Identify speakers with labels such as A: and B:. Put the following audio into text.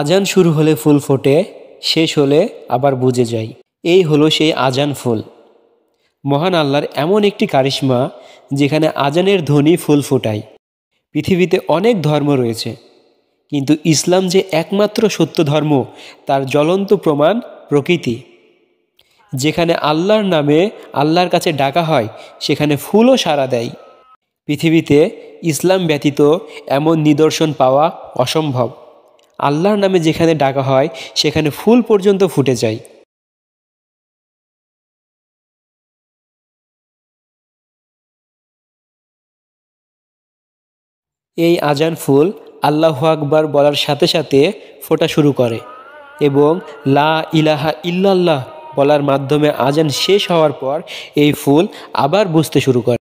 A: আজান শুরু হলে ফুল ফোটে শেষ হলে আবার বুঝে যাই এই হলো সেই আজান ফুল মহান আল্লাহর এমন একটি কারিশ্মা যেখানে আজানের ধ্বনি ফুল ফোটায় পৃথিবীতে অনেক ধর্ম রয়েছে কিন্তু ইসলাম যে একমাত্র সত্য ধর্ম তার জ্বলন্ত প্রমাণ প্রকৃতি যেখানে আল্লাহর নামে আল্লাহর কাছে ডাকা হয় সেখানে ফুলও সাড়া দেয় পৃথিবীতে ইসলাম ব্যতীত এমন নিদর্শন পাওয়া অসম্ভব
B: আল্লাহর নামে যেখানে ডাকা হয় সেখানে ফুল পর্যন্ত ফুটে যায় এই আজান ফুল আল্লাহ আকবার বলার
A: সাথে সাথে ফোটা শুরু করে এবং লা ইলাহা ইল্লাল্লাহ বলার
B: মাধ্যমে আজান শেষ হওয়ার পর এই ফুল আবার বুঝতে শুরু করে